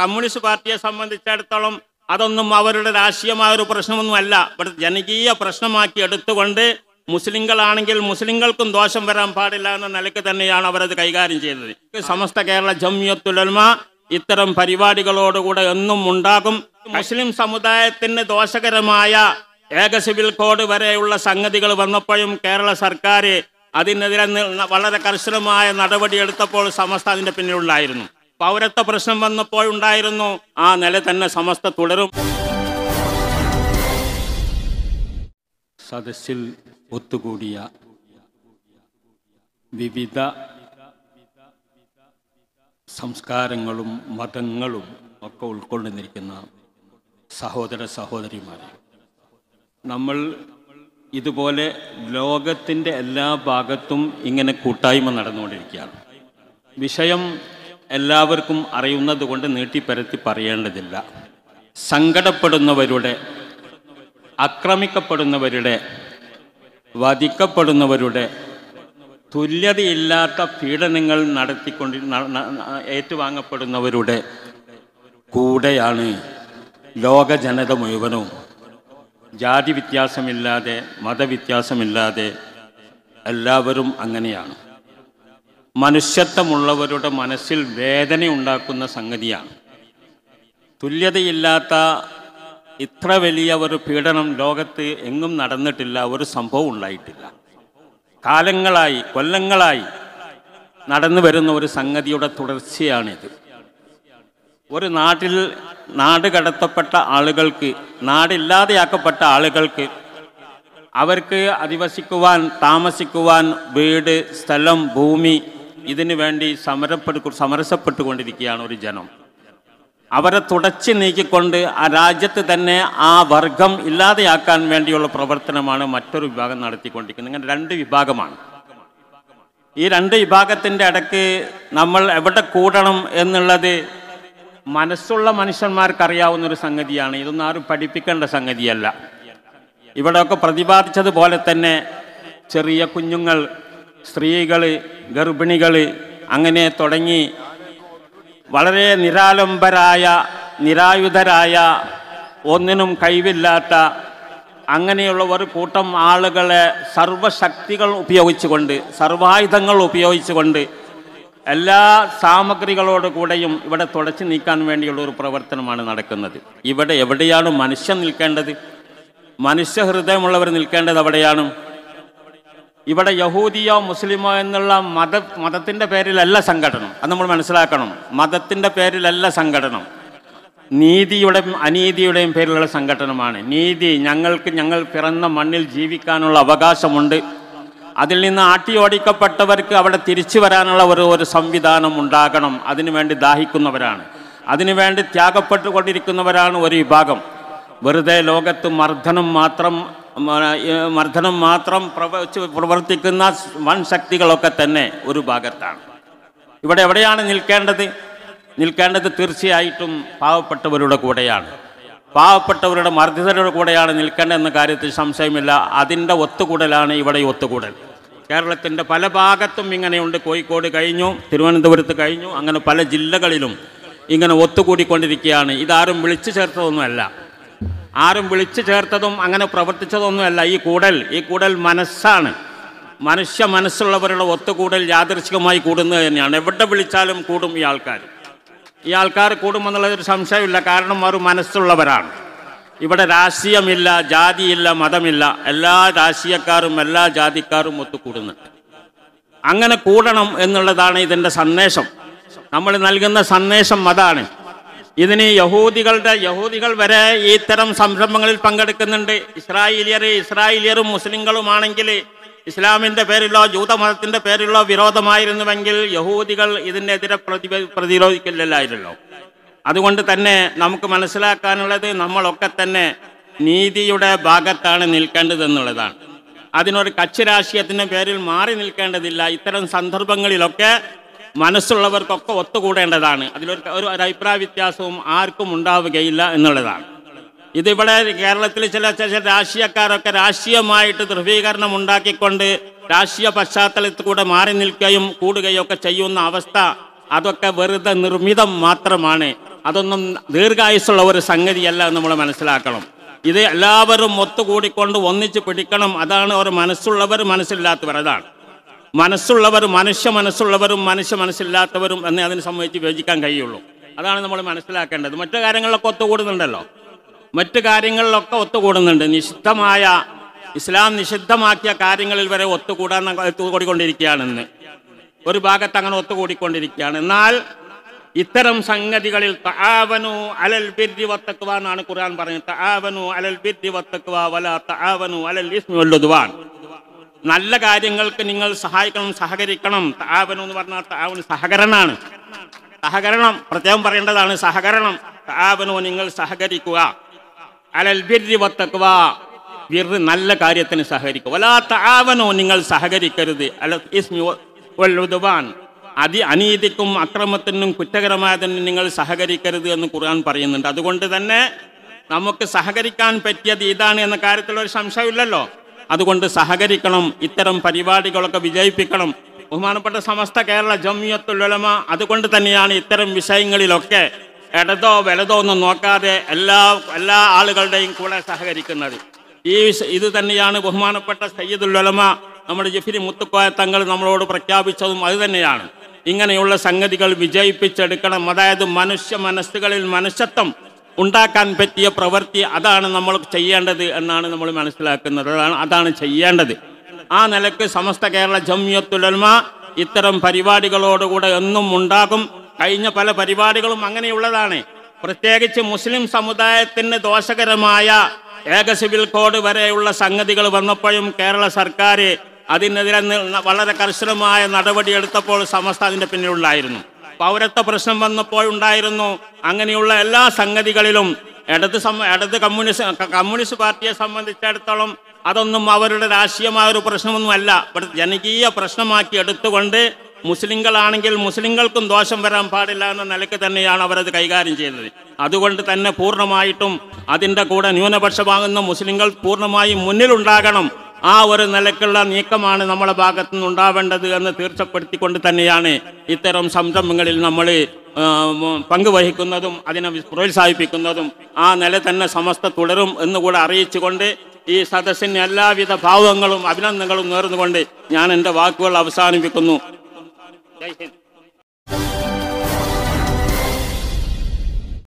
communist പാർട്ടിയെ സംബന്ധിച്ചിടത്തോളം അതൊന്നും അവരുടെ രാഷ്ട്രീയമായ ഒരു പ്രശ്നമൊന്നുമല്ല ഇവിടെ ജനകീയ പ്രശ്നമാക്കി എടുത്തുകൊണ്ട് മുസ്ലിങ്ങളാണെങ്കിൽ മുസ്ലിങ്ങൾക്കും ദോഷം വരാൻ പാടില്ല എന്ന നിലയ്ക്ക് തന്നെയാണ് അവരത് കൈകാര്യം ചെയ്തത് സമസ്ത കേരള ജമ്യത്തുലമ ഇത്തരം പരിപാടികളോടുകൂടെ എന്നും ഉണ്ടാകും മുസ്ലിം സമുദായത്തിന് ദോഷകരമായ ഏക സിവിൽ കോഡ് വരെയുള്ള സംഗതികൾ വന്നപ്പോഴും കേരള സർക്കാർ അതിനെതിരെ വളരെ കർശനമായ നടപടിയെടുത്തപ്പോൾ സമസ്ത അതിൻ്റെ പിന്നിലുണ്ടായിരുന്നു പൗരത്വ പ്രശ്നം വന്നപ്പോൾ ഉണ്ടായിരുന്നു ആ നില തന്നെ സമസ്ത തുടരും സദസ്സിൽ ഒത്തുകൂടിയ വിവിധ സംസ്കാരങ്ങളും മതങ്ങളും ഒക്കെ ഉൾക്കൊണ്ടിരിക്കുന്ന സഹോദര സഹോദരിമാരെ നമ്മൾ ഇതുപോലെ ലോകത്തിൻ്റെ എല്ലാ ഭാഗത്തും ഇങ്ങനെ കൂട്ടായ്മ നടന്നുകൊണ്ടിരിക്കുകയാണ് വിഷയം എല്ലാവർക്കും അറിയുന്നത് കൊണ്ട് നീട്ടിപ്പരത്തി പറയേണ്ടതില്ല സങ്കടപ്പെടുന്നവരുടെ ആക്രമിക്കപ്പെടുന്നവരുടെ വധിക്കപ്പെടുന്നവരുടെ തുല്യതയില്ലാത്ത പീഡനങ്ങൾ നടത്തിക്കൊണ്ട് ഏറ്റുവാങ്ങപ്പെടുന്നവരുടെ കൂടെയാണ് ലോക ജനത മുഴുവനും ജാതി വ്യത്യാസമില്ലാതെ മതവ്യത്യാസമില്ലാതെ എല്ലാവരും അങ്ങനെയാണ് മനുഷ്യത്വമുള്ളവരുടെ മനസ്സിൽ വേദനയുണ്ടാക്കുന്ന സംഗതിയാണ് തുല്യതയില്ലാത്ത ഇത്ര വലിയ ഒരു പീഡനം ലോകത്ത് എങ്ങും നടന്നിട്ടില്ല ഒരു സംഭവം ഉണ്ടായിട്ടില്ല കാലങ്ങളായി കൊല്ലങ്ങളായി നടന്നു വരുന്ന ഒരു സംഗതിയുടെ തുടർച്ചയാണിത് ഒരു നാട്ടിൽ നാട് കടത്തപ്പെട്ട ആളുകൾക്ക് നാടില്ലാതെയാക്കപ്പെട്ട ആളുകൾക്ക് അവർക്ക് അധിവസിക്കുവാൻ താമസിക്കുവാൻ വീട് സ്ഥലം ഭൂമി ഇതിനു വേണ്ടി സമരപ്പെടു സമരസപ്പെട്ടുകൊണ്ടിരിക്കുകയാണ് ഒരു ജനം അവരെ തുടച്ചു നീക്കിക്കൊണ്ട് ആ രാജ്യത്ത് തന്നെ ആ വർഗം ഇല്ലാതെയാക്കാൻ വേണ്ടിയുള്ള പ്രവർത്തനമാണ് മറ്റൊരു വിഭാഗം നടത്തിക്കൊണ്ടിരിക്കുന്നത് ഇങ്ങനെ രണ്ട് വിഭാഗമാണ് ഈ രണ്ട് വിഭാഗത്തിൻ്റെ ഇടയ്ക്ക് നമ്മൾ എവിടെ കൂടണം എന്നുള്ളത് മനസ്സുള്ള മനുഷ്യന്മാർക്കറിയാവുന്ന ഒരു സംഗതിയാണ് ഇതൊന്നും ആരും പഠിപ്പിക്കേണ്ട സംഗതിയല്ല ഇവിടെയൊക്കെ പ്രതിപാദിച്ചതുപോലെ തന്നെ ചെറിയ കുഞ്ഞുങ്ങൾ സ്ത്രീകൾ ഗർഭിണികൾ അങ്ങനെ തുടങ്ങി വളരെ നിരാലംബരായ നിരായുധരായ ഒന്നിനും കഴിവില്ലാത്ത അങ്ങനെയുള്ള ഒരു കൂട്ടം ആളുകളെ സർവശക്തികൾ ഉപയോഗിച്ചുകൊണ്ട് സർവായുധങ്ങൾ ഉപയോഗിച്ചുകൊണ്ട് എല്ലാ സാമഗ്രികളോട് കൂടെയും ഇവിടെ തുടച്ചു നീക്കാൻ വേണ്ടിയുള്ള ഒരു പ്രവർത്തനമാണ് നടക്കുന്നത് ഇവിടെ എവിടെയാണ് മനുഷ്യൻ നിൽക്കേണ്ടത് മനുഷ്യ ഹൃദയമുള്ളവർ നിൽക്കേണ്ടത് അവിടെയാണ് ഇവിടെ യഹൂദിയോ മുസ്ലിമോ എന്നുള്ള മത മതത്തിൻ്റെ പേരിലല്ല സംഘടനം അത് നമ്മൾ മനസ്സിലാക്കണം മതത്തിൻ്റെ പേരിലല്ല സംഘടനം നീതിയുടെയും അനീതിയുടെയും പേരിലുള്ള സംഘടനമാണ് നീതി ഞങ്ങൾക്ക് ഞങ്ങൾ പിറന്ന മണ്ണിൽ ജീവിക്കാനുള്ള അവകാശമുണ്ട് അതിൽ നിന്ന് ആട്ടിയോടിക്കപ്പെട്ടവർക്ക് അവിടെ തിരിച്ചു വരാനുള്ള ഒരു ഒരു സംവിധാനം ഉണ്ടാകണം അതിനുവേണ്ടി ദാഹിക്കുന്നവരാണ് അതിനുവേണ്ടി ത്യാഗപ്പെട്ടുകൊണ്ടിരിക്കുന്നവരാണ് ഒരു വിഭാഗം വെറുതെ ലോകത്ത് മർദ്ദനം മാത്രം മർദ്ദനം മാത്രം പ്രവർത്തിക്കുന്ന വൻ ശക്തികളൊക്കെ തന്നെ ഒരു ഭാഗത്താണ് ഇവിടെ എവിടെയാണ് നിൽക്കേണ്ടത് നിൽക്കേണ്ടത് തീർച്ചയായിട്ടും പാവപ്പെട്ടവരുടെ കൂടെയാണ് പാവപ്പെട്ടവരുടെ മർദ്ദിതരുടെ കൂടെയാണ് നിൽക്കേണ്ടത് എന്ന കാര്യത്തിൽ സംശയമില്ല അതിൻ്റെ ഒത്തുകൂടലാണ് ഇവിടെ ഒത്തുകൂടൽ കേരളത്തിൻ്റെ പല ഭാഗത്തും ഇങ്ങനെയുണ്ട് കോഴിക്കോട് കഴിഞ്ഞു തിരുവനന്തപുരത്ത് കഴിഞ്ഞു അങ്ങനെ പല ജില്ലകളിലും ഇങ്ങനെ ഒത്തുകൂടിക്കൊണ്ടിരിക്കുകയാണ് ഇതാരും വിളിച്ചു ചേർത്തതൊന്നുമല്ല ആരും വിളിച്ചു ചേർത്തതും അങ്ങനെ പ്രവർത്തിച്ചതൊന്നുമല്ല ഈ കൂടൽ ഈ കൂടൽ മനസ്സാണ് മനുഷ്യ മനസ്സുള്ളവരുടെ ഒത്തുകൂടൽ യാദൃശികമായി കൂടുന്നത് തന്നെയാണ് എവിടെ വിളിച്ചാലും കൂടും ഈ ആൾക്കാർ ഈ ആൾക്കാർ കൂടുമെന്നുള്ളതൊരു സംശയമില്ല കാരണം അവർ മനസ്സുള്ളവരാണ് ഇവിടെ രാഷ്ട്രീയമില്ല ജാതിയില്ല മതമില്ല എല്ലാ രാഷ്ട്രീയക്കാരും എല്ലാ ജാതിക്കാരും ഒത്തുകൂടുന്നുണ്ട് അങ്ങനെ കൂടണം എന്നുള്ളതാണ് ഇതിൻ്റെ സന്ദേശം നമ്മൾ നൽകുന്ന സന്ദേശം അതാണ് ഇതിന് യഹൂദികളുടെ യഹൂദികൾ വരെ ഇത്തരം സംരംഭങ്ങളിൽ പങ്കെടുക്കുന്നുണ്ട് ഇസ്രായേലിയർ ഇസ്രായേലിയറും മുസ്ലിങ്ങളുമാണെങ്കിൽ ഇസ്ലാമിൻ്റെ പേരിലോ ജൂതമതത്തിൻ്റെ പേരിലോ വിരോധമായിരുന്നുവെങ്കിൽ യഹൂദികൾ ഇതിനെതിരെ പ്രതി പ്രതിരോധിക്കില്ലല്ലായിരുന്നു അതുകൊണ്ട് തന്നെ നമുക്ക് മനസ്സിലാക്കാനുള്ളത് നമ്മളൊക്കെ തന്നെ നീതിയുടെ ഭാഗത്താണ് നിൽക്കേണ്ടതെന്നുള്ളതാണ് അതിനൊരു കക്ഷി പേരിൽ മാറി നിൽക്കേണ്ടതില്ല ഇത്തരം സന്ദർഭങ്ങളിലൊക്കെ മനസ്സുള്ളവർക്കൊക്കെ ഒത്തുകൂടേണ്ടതാണ് അതിലൊരു ഒരു അഭിപ്രായ വ്യത്യാസവും ആർക്കും ഉണ്ടാവുകയില്ല എന്നുള്ളതാണ് ഇതിവിടെ കേരളത്തിൽ ചില ചില രാഷ്ട്രീയക്കാരൊക്കെ രാഷ്ട്രീയമായിട്ട് ധ്രുവീകരണം ഉണ്ടാക്കിക്കൊണ്ട് രാഷ്ട്രീയ പശ്ചാത്തലത്തിൽ കൂടെ മാറി നിൽക്കുകയും കൂടുകയും ഒക്കെ ചെയ്യുന്ന അവസ്ഥ അതൊക്കെ വെറുതെ നിർമ്മിതം മാത്രമാണ് അതൊന്നും ദീർഘായുസ്സുള്ള ഒരു സംഗതിയല്ല നമ്മൾ മനസ്സിലാക്കണം ഇത് എല്ലാവരും ഒത്തുകൂടിക്കൊണ്ട് ഒന്നിച്ച് പിടിക്കണം അതാണ് ഒരു മനസ്സുള്ളവർ മനസ്സില്ലാത്തവർ അതാണ് മനസ്സുള്ളവർ മനുഷ്യ മനസ്സുള്ളവരും മനുഷ്യ മനസ്സില്ലാത്തവരും എന്നേ അതിനെ സംബന്ധിച്ച് വിഭജിക്കാൻ കഴിയുള്ളൂ അതാണ് നമ്മൾ മനസ്സിലാക്കേണ്ടത് മറ്റു കാര്യങ്ങളിലൊക്കെ ഒത്തുകൂടുന്നുണ്ടല്ലോ മറ്റു കാര്യങ്ങളിലൊക്കെ ഒത്തുകൂടുന്നുണ്ട് നിഷിദ്ധമായ ഇസ്ലാം നിഷിദ്ധമാക്കിയ കാര്യങ്ങളിൽ വരെ ഒത്തുകൂടാൻ ഒത്തുകൂടിക്കൊണ്ടിരിക്കുകയാണ് ഇന്ന് ഒരു ഭാഗത്ത് അങ്ങനെ ഒത്തുകൂടിക്കൊണ്ടിരിക്കുകയാണ് എന്നാൽ ഇത്തരം സംഗതികളിൽ തആവനു അലൽ ബിർരി വത്തക്കുവാൻ ആണ് ഖുർആൻ പറഞ്ഞത് തആവനു അലൽ ബിർരി വത്തക്കുവാ വല തആവനു അലൽ ഇസ്മി വല്ലുദ്വാൻ നല്ല കാര്യങ്ങൾക്ക് നിങ്ങൾ സഹായിക്കണം സഹകരിക്കണം താവനം എന്ന് പറഞ്ഞാൽ താവൻ സഹകരണാണ് സഹകരണം പ്രത്യേകം പറയേണ്ടതാണ് സഹകരണം താവനോ നിങ്ങൾ സഹകരിക്കുക അലൽ ബിർരി വത്തക്കുക ബിർറ് നല്ല കാര്യത്തിന് സഹകരിക്കുക വലാ താവനോ നിങ്ങൾ സഹകരിക്കരുത് അല ഇസ്മിൻ അതി അനീതിക്കും അക്രമത്തിനും കുറ്റകരമായതിനും നിങ്ങൾ സഹകരിക്കരുത് എന്ന് ഖുർആൻ പറയുന്നുണ്ട് അതുകൊണ്ട് തന്നെ നമുക്ക് സഹകരിക്കാൻ പറ്റിയത് ഇതാണ് എന്ന കാര്യത്തിൽ ഒരു സംശയമില്ലല്ലോ അതുകൊണ്ട് സഹകരിക്കണം ഇത്തരം പരിപാടികളൊക്കെ വിജയിപ്പിക്കണം ബഹുമാനപ്പെട്ട സമസ്ത കേരള ജമ്യത്തുള്ളമ അതുകൊണ്ട് തന്നെയാണ് ഇത്തരം വിഷയങ്ങളിലൊക്കെ ഇടതോ വലതോ ഒന്നും നോക്കാതെ എല്ലാ എല്ലാ ആളുകളുടെയും കൂടെ സഹകരിക്കുന്നത് ഈ ഇത് തന്നെയാണ് ബഹുമാനപ്പെട്ട സയ്യിദുല്ലമ നമ്മുടെ ജഫിരി മുത്തുക്കോയ തങ്ങൾ നമ്മളോട് പ്രഖ്യാപിച്ചതും അത് തന്നെയാണ് ഇങ്ങനെയുള്ള സംഗതികൾ വിജയിപ്പിച്ചെടുക്കണം അതായത് മനുഷ്യ മനസ്സുകളിൽ മനുഷ്യത്വം ഉണ്ടാക്കാൻ പറ്റിയ പ്രവൃത്തി അതാണ് നമ്മൾ ചെയ്യേണ്ടത് എന്നാണ് നമ്മൾ മനസ്സിലാക്കുന്നത് അതാണ് ചെയ്യേണ്ടത് ആ നിലക്ക് സമസ്ത കേരള ജമ്യത്തുലന്മ ഇത്തരം പരിപാടികളോടുകൂടെ എന്നും ഉണ്ടാകും കഴിഞ്ഞ പല പരിപാടികളും അങ്ങനെയുള്ളതാണ് പ്രത്യേകിച്ച് മുസ്ലിം സമുദായത്തിന് ദോഷകരമായ ഏക സിവിൽ കോഡ് വരെയുള്ള സംഗതികൾ വന്നപ്പോഴും കേരള സർക്കാർ അതിനെതിരെ വളരെ കർശനമായ നടപടിയെടുത്തപ്പോൾ സമസ്ത അതിൻ്റെ പിന്നിലുണ്ടായിരുന്നു പൗരത്വ പ്രശ്നം വന്നപ്പോൾ ഉണ്ടായിരുന്നു അങ്ങനെയുള്ള എല്ലാ സംഗതികളിലും ഇടത് ഇടത് കമ്മ്യൂണിസ്റ്റ് കമ്മ്യൂണിസ്റ്റ് പാർട്ടിയെ സംബന്ധിച്ചിടത്തോളം അതൊന്നും അവരുടെ രാഷ്ട്രീയമായ ഒരു പ്രശ്നമൊന്നുമല്ല ജനകീയ പ്രശ്നമാക്കി എടുത്തുകൊണ്ട് മുസ്ലിങ്ങളാണെങ്കിൽ മുസ്ലിങ്ങൾക്കും ദോഷം വരാൻ പാടില്ല എന്ന നിലയ്ക്ക് തന്നെയാണ് അവരത് കൈകാര്യം ചെയ്യുന്നത് അതുകൊണ്ട് തന്നെ പൂർണ്ണമായിട്ടും അതിൻ്റെ കൂടെ ന്യൂനപക്ഷമാകുന്ന മുസ്ലിങ്ങൾ പൂർണ്ണമായും മുന്നിലുണ്ടാകണം ആ ഒരു നിലക്കുള്ള നീക്കമാണ് നമ്മളെ ഭാഗത്തു നിന്ന് ഉണ്ടാവേണ്ടത് എന്ന് തീർച്ചപ്പെടുത്തിക്കൊണ്ട് തന്നെയാണ് ഇത്തരം സംരംഭങ്ങളിൽ നമ്മൾ പങ്കുവഹിക്കുന്നതും അതിനെ പ്രോത്സാഹിപ്പിക്കുന്നതും ആ നില തന്നെ സമസ്ത തുടരും എന്നുകൂടെ അറിയിച്ചുകൊണ്ട് ഈ സദസ്സിന് എല്ലാവിധ ഭാവങ്ങളും അഭിനന്ദനങ്ങളും നേർന്നുകൊണ്ട് ഞാൻ എൻ്റെ വാക്കുകൾ അവസാനിപ്പിക്കുന്നു ജയ് ഹിന്ദ്